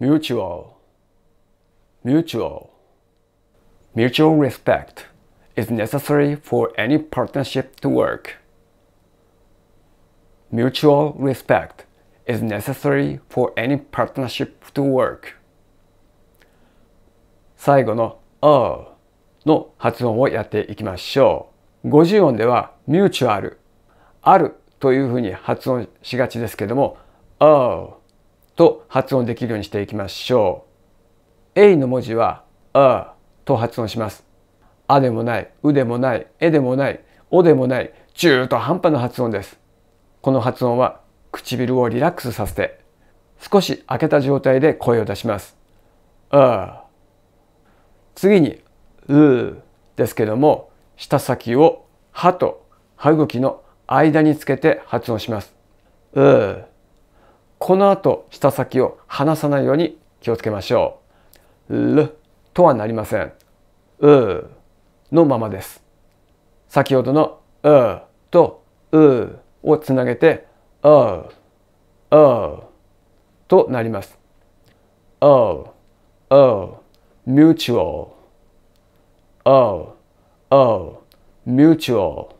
mutual, mutual. Mutual respect is necessary for any partnership to work. Mutual respect is necessary for any partnership to work. 最後の o の発音をやっていきましょう。五十音では Mutual あるというふうに発音しがちですけども、o oh と発音できるようにしていきましょう。A の文字はあと発音します。あでもない、うでもない、えでもない、おでもない、中途半端な発音です。この発音は唇をリラックスさせて少し開けた状態で声を出します。あ次に「う」ですけども舌先を歯と歯茎の間につけて発音します。うこの後、舌先を離さないように気をつけましょう。るとはなりません。うのままです。先ほどのうとうをつなげてううとなります。o o m u t u う l う o mutual